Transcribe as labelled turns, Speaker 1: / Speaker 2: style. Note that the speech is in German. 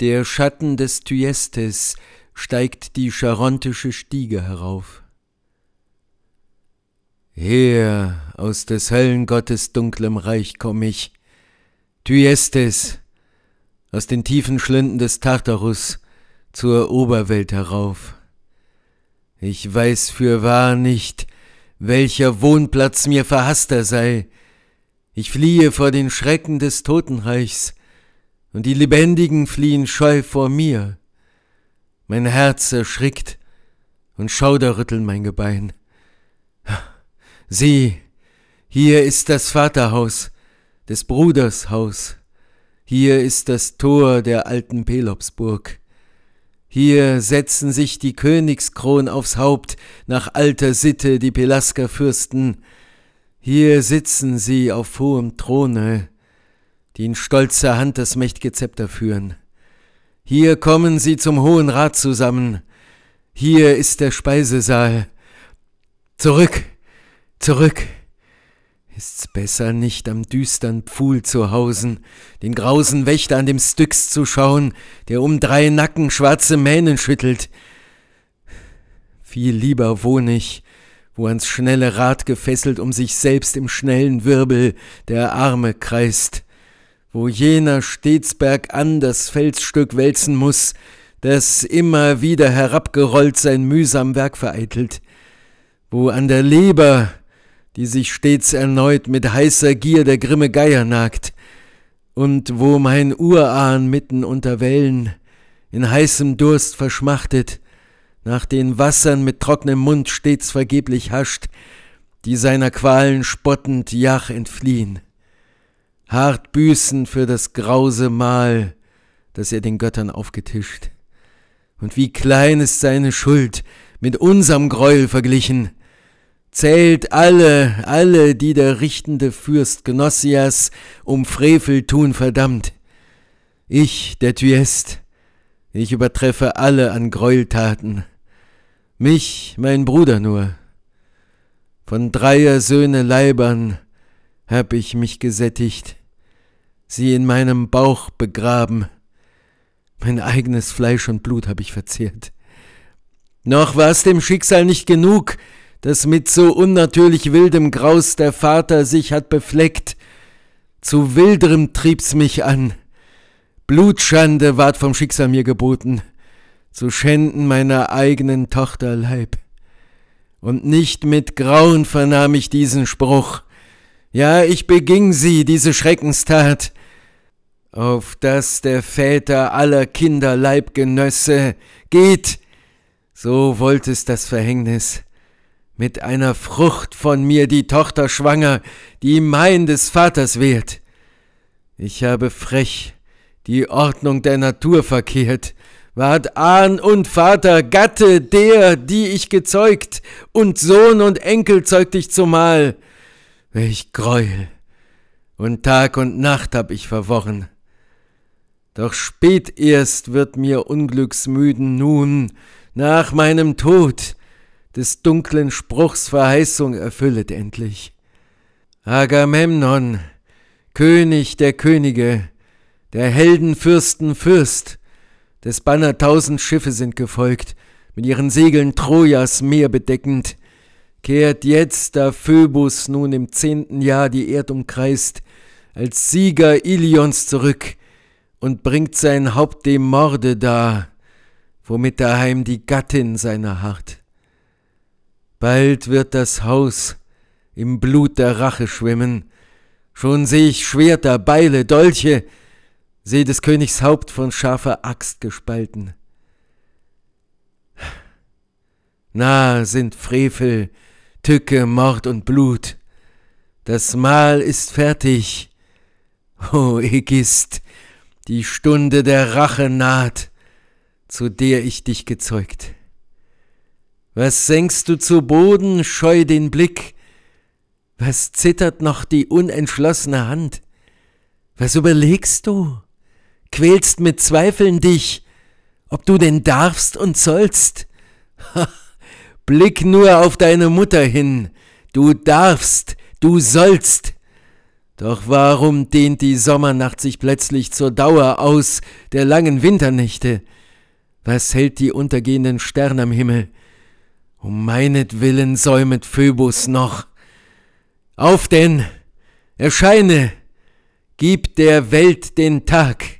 Speaker 1: Der Schatten des Thyestes steigt die charontische Stiege herauf. Her aus des Höllengottes dunklem Reich komm ich, Thyestes, aus den tiefen Schlünden des Tartarus zur Oberwelt herauf. Ich weiß fürwahr nicht, welcher Wohnplatz mir verhasster sei. Ich fliehe vor den Schrecken des Totenreichs, und die Lebendigen fliehen scheu vor mir. Mein Herz erschrickt und Schauder rütteln mein Gebein. Sieh, hier ist das Vaterhaus, des Bruders Haus, hier ist das Tor der alten Pelopsburg. Hier setzen sich die Königskron aufs Haupt, nach alter Sitte die Pelaskerfürsten. Hier sitzen sie auf hohem Throne, die in stolzer Hand das mächtige Zepter führen. Hier kommen sie zum Hohen Rat zusammen. Hier ist der Speisesaal. Zurück, zurück. Ist's besser, nicht am düstern Pfuhl zu hausen, den grausen Wächter an dem Styx zu schauen, der um drei Nacken schwarze Mähnen schüttelt. Viel lieber wohn ich, wo ans schnelle Rad gefesselt um sich selbst im schnellen Wirbel der Arme kreist wo jener stets bergan das Felsstück wälzen muß, das immer wieder herabgerollt sein mühsam Werk vereitelt, wo an der Leber, die sich stets erneut mit heißer Gier der grimme Geier nagt, und wo mein Urahn mitten unter Wellen in heißem Durst verschmachtet, nach den Wassern mit trocknem Mund stets vergeblich hascht, die seiner Qualen spottend jach entfliehen hart büßen für das grause Mahl, das er den Göttern aufgetischt. Und wie klein ist seine Schuld mit unserm Greuel verglichen. Zählt alle, alle, die der richtende Fürst Gnossias um Frevel tun verdammt. Ich, der Thyest, ich übertreffe alle an Gräueltaten. Mich, mein Bruder nur. Von dreier Söhne Leibern hab ich mich gesättigt sie in meinem Bauch begraben. Mein eigenes Fleisch und Blut habe ich verzehrt. Noch war es dem Schicksal nicht genug, dass mit so unnatürlich wildem Graus der Vater sich hat befleckt. Zu wilderem trieb's mich an. Blutschande ward vom Schicksal mir geboten, zu Schänden meiner eigenen Tochter Leib. Und nicht mit Grauen vernahm ich diesen Spruch. Ja, ich beging sie, diese Schreckenstat, auf das der Väter aller Kinder Leibgenösse geht, so wollt es das Verhängnis. Mit einer Frucht von mir die Tochter schwanger, die mein des Vaters wird. Ich habe frech die Ordnung der Natur verkehrt, ward Ahn und Vater Gatte der, die ich gezeugt, und Sohn und Enkel zeugt ich zumal. Welch Gräuel! Und Tag und Nacht hab ich verworren. Doch spät erst wird mir unglücksmüden nun, nach meinem Tod, des dunklen Spruchs Verheißung erfüllet endlich. Agamemnon, König der Könige, der Heldenfürsten Fürst, des Banner tausend Schiffe sind gefolgt, mit ihren Segeln Trojas Meer bedeckend, kehrt jetzt, da Phöbus nun im zehnten Jahr die Erd umkreist, als Sieger Ilions zurück, und bringt sein Haupt dem Morde dar, womit daheim die Gattin seiner harrt. Bald wird das Haus im Blut der Rache schwimmen, schon seh ich Schwerter, Beile, Dolche, seh des Königs Haupt von scharfer Axt gespalten. Nah sind Frevel, Tücke, Mord und Blut. Das Mahl ist fertig. O Ägist, die Stunde der Rache naht, zu der ich dich gezeugt. Was senkst du zu Boden, scheu den Blick, was zittert noch die unentschlossene Hand? Was überlegst du? Quälst mit Zweifeln dich, ob du denn darfst und sollst? Ha, blick nur auf deine Mutter hin, du darfst, du sollst, doch warum dehnt die Sommernacht sich plötzlich zur Dauer aus der langen Winternächte? Was hält die untergehenden Sterne am Himmel? Um meinetwillen säumet Phöbus noch. Auf denn! Erscheine! Gib der Welt den Tag!